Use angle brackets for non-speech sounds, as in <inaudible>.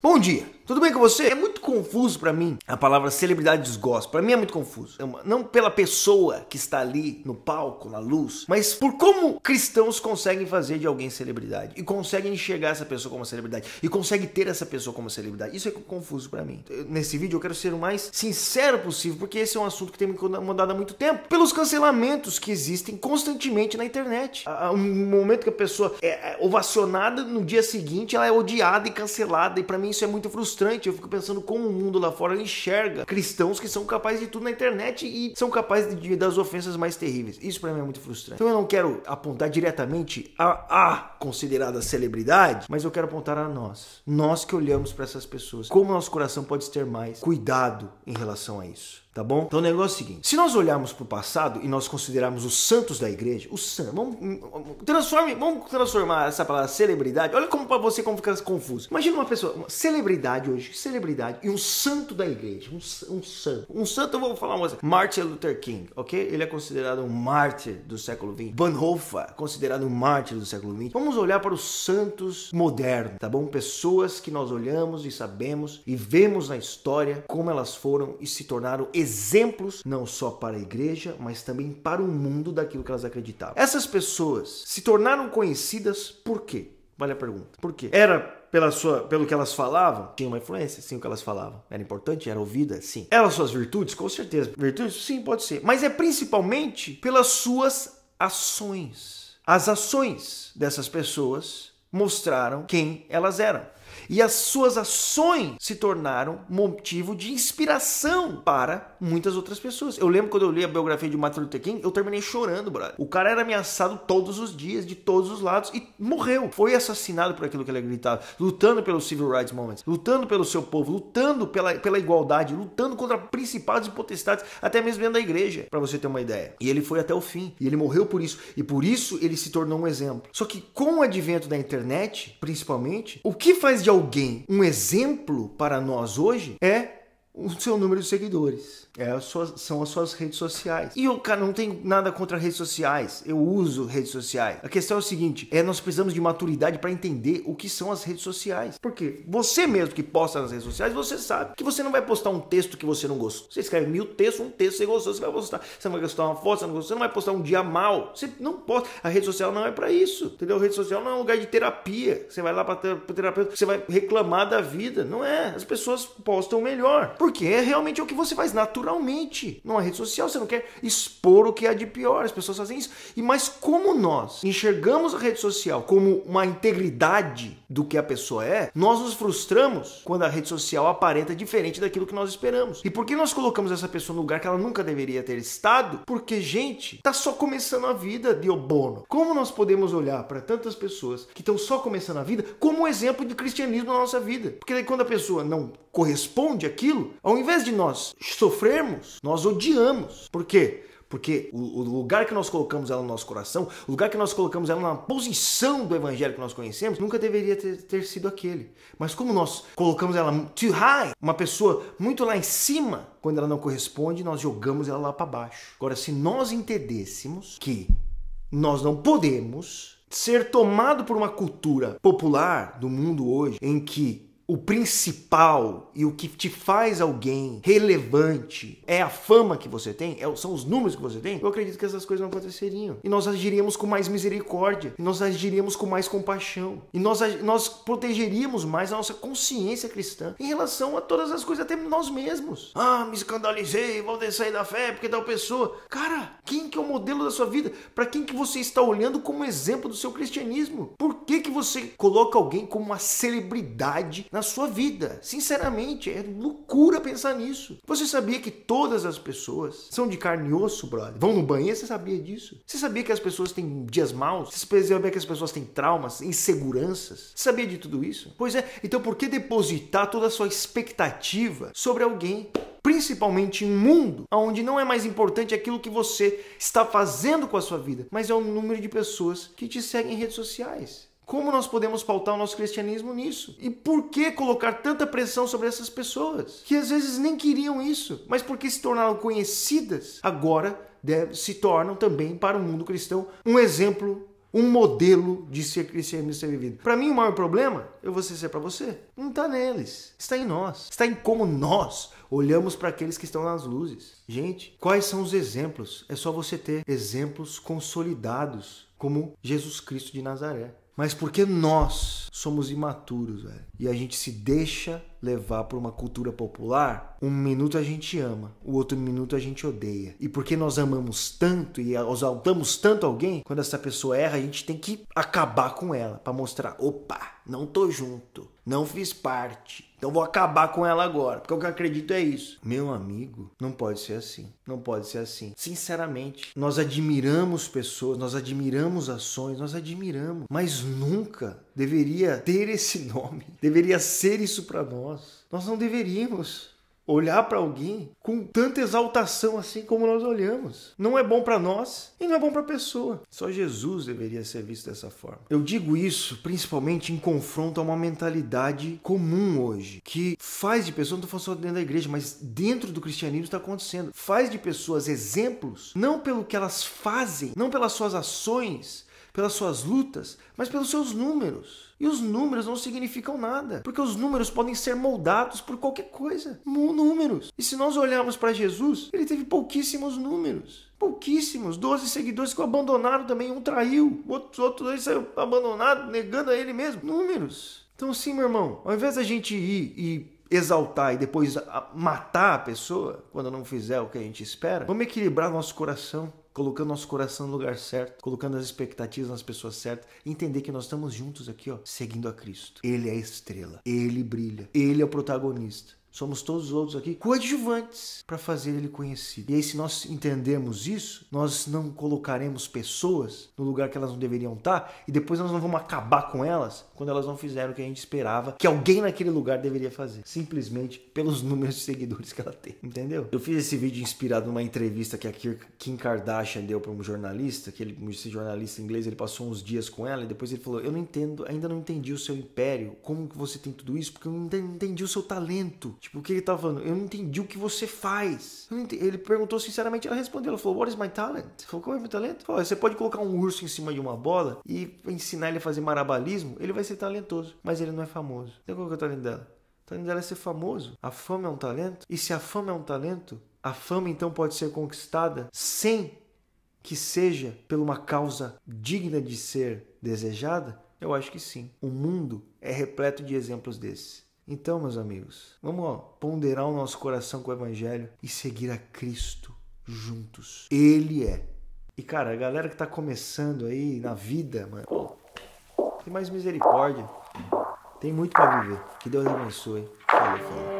Bom dia! Tudo bem com você? É muito confuso para mim a palavra celebridade desgosta. Para mim é muito confuso. É não pela pessoa que está ali no palco, na luz, mas por como cristãos conseguem fazer de alguém celebridade e conseguem enxergar essa pessoa como celebridade e conseguem ter essa pessoa como celebridade. Isso é confuso para mim. Nesse vídeo eu quero ser o mais sincero possível, porque esse é um assunto que tem me incomodado há muito tempo. Pelos cancelamentos que existem constantemente na internet. um momento que a pessoa é, é ovacionada, no dia seguinte ela é odiada e cancelada. E para mim isso é muito frustrante frustrante. Eu fico pensando como o mundo lá fora enxerga cristãos que são capazes de tudo na internet e são capazes de, das ofensas mais terríveis. Isso para mim é muito frustrante. Então eu não quero apontar diretamente a, a considerada celebridade, mas eu quero apontar a nós. Nós que olhamos para essas pessoas. Como nosso coração pode ter mais cuidado em relação a isso tá bom? Então o negócio é o seguinte: se nós olharmos para o passado e nós considerarmos os santos da igreja, os santos, vamos, transforme, vamos transformar essa palavra celebridade. Olha como para você como fica confuso. Imagina uma pessoa, uma celebridade, celebridade hoje, celebridade, e um santo da igreja, um, um santo. Um santo, eu vou falar uma coisa, Martin Luther King, ok? Ele é considerado um mártir do século XX. Bonhoeffer, considerado um mártir do século XX. Vamos olhar para os santos modernos, tá bom? Pessoas que nós olhamos e sabemos e vemos na história como elas foram e se tornaram exemplos, não só para a igreja, mas também para o mundo daquilo que elas acreditavam. Essas pessoas se tornaram conhecidas por quê? Vale a pergunta. Por quê? Era pela sua, pelo que elas falavam, tinha uma influência, sim, o que elas falavam. Era importante, era ouvida, sim. Elas suas virtudes, com certeza. Virtudes, sim, pode ser. Mas é principalmente pelas suas ações. As ações dessas pessoas mostraram quem elas eram. E as suas ações se tornaram motivo de inspiração para muitas outras pessoas. Eu lembro quando eu li a biografia de Martin Luther King, eu terminei chorando, brother. O cara era ameaçado todos os dias, de todos os lados, e morreu. Foi assassinado por aquilo que ele gritava lutando pelo Civil Rights Movement, lutando pelo seu povo, lutando pela, pela igualdade, lutando contra principados e potestades, até mesmo dentro da igreja, para você ter uma ideia. E ele foi até o fim, e ele morreu por isso, e por isso ele se tornou um exemplo. Só que com o advento da internet, principalmente, o que faz de alguém um exemplo para nós hoje é o seu número de seguidores. É são as suas redes sociais. E eu, cara, não tenho nada contra redes sociais. Eu uso redes sociais. A questão é o seguinte: é nós precisamos de maturidade para entender o que são as redes sociais. Porque você mesmo que posta nas redes sociais, você sabe que você não vai postar um texto que você não gostou. Você escreve mil textos, um texto que você gostou, você vai postar. Você não vai gostar uma foto, você não, gostou, você não vai postar um dia mal. Você não posta. A rede social não é para isso. Entendeu? A rede social não é um lugar de terapia. Você vai lá para terapeuta, você vai reclamar da vida. Não é. As pessoas postam melhor. Por porque é realmente o que você faz naturalmente numa é rede social. Você não quer expor o que há de pior. As pessoas fazem isso. E mas como nós enxergamos a rede social como uma integridade do que a pessoa é, nós nos frustramos quando a rede social aparenta diferente daquilo que nós esperamos. E por que nós colocamos essa pessoa no lugar que ela nunca deveria ter estado? Porque, gente, tá só começando a vida de Obono. Como nós podemos olhar para tantas pessoas que estão só começando a vida como um exemplo de cristianismo na nossa vida? Porque daí, quando a pessoa não corresponde àquilo, ao invés de nós sofrermos, nós odiamos. Por quê? Porque o, lugar que nós colocamos ela no nosso coração, o lugar que nós colocamos ela na posição do evangelho que nós conhecemos, nunca deveria ter, ter sido aquele. Mas como nós colocamos ela too high, uma pessoa muito lá em cima, quando ela não corresponde, nós jogamos ela lá para baixo. Agora, se nós entendêssemos que nós não podemos ser tomado por uma cultura popular do mundo hoje em que o principal e o que te faz alguém relevante é a fama que você tem, é são os números que você tem. Eu acredito que essas coisas não aconteceriam. E nós agiríamos com mais misericórdia, e nós agiríamos com mais compaixão, e nós, nós protegeríamos mais a nossa consciência cristã em relação a todas as coisas, até nós mesmos. Ah, me escandalizei, vou sair da fé porque tal pessoa. Cara, quem que é o modelo da sua vida? Para quem que você está olhando como exemplo do seu cristianismo? Por que, que você coloca alguém como uma celebridade na na sua vida. Sinceramente, é loucura pensar nisso. Você sabia que todas as pessoas são de carne e osso, brother? Vão no banheiro, você sabia disso? Você sabia que as pessoas têm dias maus? Você sabia que as pessoas têm traumas, inseguranças? Você sabia de tudo isso? Pois é, então por que depositar toda a sua expectativa sobre alguém? principalmente em um mundo onde não é mais importante aquilo que você está fazendo com a sua vida, mas é o número de pessoas que te seguem em redes sociais. Como nós podemos pautar o nosso cristianismo nisso? E por que colocar tanta pressão sobre essas pessoas que às vezes nem queriam isso, mas porque se tornaram conhecidas, agora deve, se tornam também para o mundo cristão um exemplo um modelo de ser cristianismo ser vivido. Para mim, o maior problema, eu vou ser para você, não está neles, está em nós, está em como nós olhamos para aqueles que estão nas luzes. Gente, quais são os exemplos? É só você ter exemplos consolidados, como Jesus Cristo de Nazaré mas porque nós somos imaturos, velho. E a gente se deixa levar por uma cultura popular. Um minuto a gente ama, o outro minuto a gente odeia. E porque nós amamos tanto e exaltamos tanto alguém, quando essa pessoa erra, a gente tem que acabar com ela para mostrar, opa, não tô junto. Não fiz parte. Então vou acabar com ela agora, porque o que eu acredito é isso. Meu amigo, não pode ser assim. Não pode ser assim. Sinceramente, nós admiramos pessoas, nós admiramos ações, nós admiramos, mas nunca deveria ter esse <laughs> nome. Deveria ser isso para nós. Nós não deveríamos olhar para alguém com tanta exaltação assim como nós olhamos. Não é bom para nós e não é bom para a pessoa. Só Jesus deveria ser visto dessa forma. Eu digo isso principalmente em confronto a uma mentalidade comum hoje, que faz de pessoas, não estou falando só dentro da igreja, mas dentro do cristianismo está acontecendo, faz de pessoas exemplos, não pelo que elas fazem, não pelas suas ações, pelas suas lutas, mas pelos seus números. E os números não significam nada, porque os números podem ser moldados por qualquer coisa. Números. E se nós olharmos para Jesus, ele teve pouquíssimos números. Pouquíssimos, Doze seguidores que o abandonaram também, um traiu, outros outro dois saiu abandonado, negando a ele mesmo. Números. Então, sim, meu irmão, ao invés da gente ir e exaltar e depois matar a pessoa quando não fizer o que a gente espera, vamos equilibrar nosso coração colocando nosso coração no lugar certo, colocando as expectativas nas pessoas certas, entender que nós estamos juntos aqui, ó, seguindo a Cristo. Ele é a estrela, ele brilha, ele é o protagonista. Somos todos os outros aqui coadjuvantes para fazer ele conhecido. E aí, se nós entendermos isso, nós não colocaremos pessoas no lugar que elas não deveriam estar tá, e depois nós não vamos acabar com elas quando elas não fizeram o que a gente esperava que alguém naquele lugar deveria fazer, simplesmente pelos números de seguidores que ela tem, entendeu? Eu fiz esse vídeo inspirado numa entrevista que a Kim Kardashian deu para um jornalista, que ele, esse jornalista inglês, ele passou uns dias com ela e depois ele falou: "Eu não entendo, ainda não entendi o seu império, como que você tem tudo isso? Porque eu não entendi o seu talento." Tipo, o que ele tava tá falando? Eu não entendi o que você faz. Ele perguntou sinceramente, ela respondeu. Ela falou, what is my talent? Ele falou, qual é meu talento? Falou, você pode colocar um urso em cima de uma bola e ensinar ele a fazer marabalismo, ele vai ser talentoso, mas ele não é famoso. Então qual é o talento dela? O talento dela é ser famoso. A fama é um talento. E se a fama é um talento, a fama então pode ser conquistada sem que seja por uma causa digna de ser desejada? Eu acho que sim. O mundo é repleto de exemplos desses. Então, meus amigos, vamos ó, ponderar o nosso coração com o Evangelho e seguir a Cristo juntos. Ele é. E, cara, a galera que tá começando aí na vida, mano, tem mais misericórdia. Tem muito para viver. Que Deus abençoe. Valeu, falou.